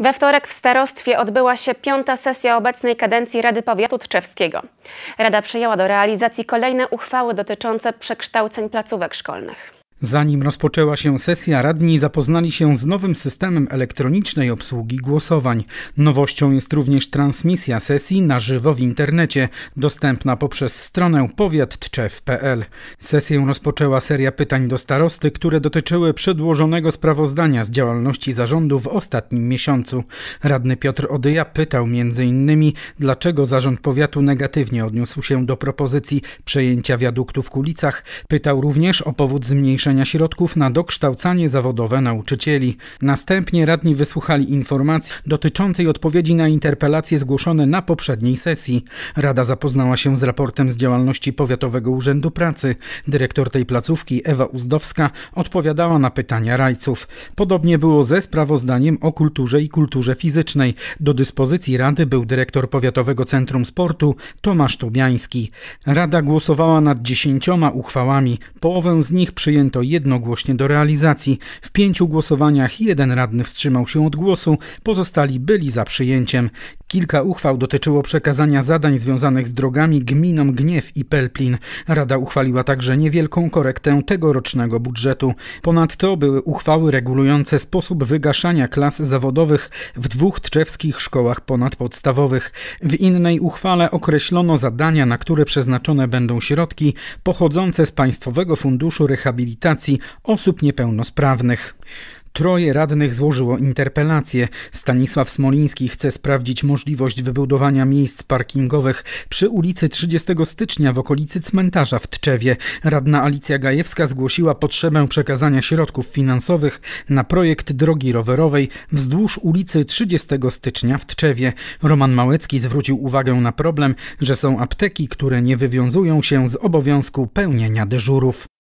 We wtorek w starostwie odbyła się piąta sesja obecnej kadencji Rady Powiatu Tczewskiego. Rada przyjęła do realizacji kolejne uchwały dotyczące przekształceń placówek szkolnych. Zanim rozpoczęła się sesja, radni zapoznali się z nowym systemem elektronicznej obsługi głosowań. Nowością jest również transmisja sesji na żywo w internecie, dostępna poprzez stronę powiat.tczew.pl. Sesję rozpoczęła seria pytań do starosty, które dotyczyły przedłożonego sprawozdania z działalności zarządu w ostatnim miesiącu. Radny Piotr Odyja pytał m.in. dlaczego zarząd powiatu negatywnie odniósł się do propozycji przejęcia wiaduktu w Kulicach. Pytał również o powód zmniejszenia zwiększenia środków na dokształcanie zawodowe nauczycieli. Następnie radni wysłuchali informacji dotyczącej odpowiedzi na interpelacje zgłoszone na poprzedniej sesji. Rada zapoznała się z raportem z działalności Powiatowego Urzędu Pracy. Dyrektor tej placówki, Ewa Uzdowska, odpowiadała na pytania rajców. Podobnie było ze sprawozdaniem o kulturze i kulturze fizycznej. Do dyspozycji Rady był dyrektor Powiatowego Centrum Sportu Tomasz Tubiański. Rada głosowała nad dziesięcioma uchwałami. Połowę z nich przyjęto przyjęto jednogłośnie do realizacji. W pięciu głosowaniach jeden radny wstrzymał się od głosu, pozostali byli za przyjęciem. Kilka uchwał dotyczyło przekazania zadań związanych z drogami gminom Gniew i Pelplin. Rada uchwaliła także niewielką korektę tegorocznego budżetu. Ponadto były uchwały regulujące sposób wygaszania klas zawodowych w dwóch tczewskich szkołach ponadpodstawowych. W innej uchwale określono zadania, na które przeznaczone będą środki pochodzące z Państwowego Funduszu Rehabilitacji Rehabilitacji Osób Niepełnosprawnych. Troje radnych złożyło interpelację. Stanisław Smoliński chce sprawdzić możliwość wybudowania miejsc parkingowych przy ulicy 30 stycznia w okolicy cmentarza w Tczewie. Radna Alicja Gajewska zgłosiła potrzebę przekazania środków finansowych na projekt drogi rowerowej wzdłuż ulicy 30 stycznia w Tczewie. Roman Małecki zwrócił uwagę na problem, że są apteki, które nie wywiązują się z obowiązku pełnienia dyżurów.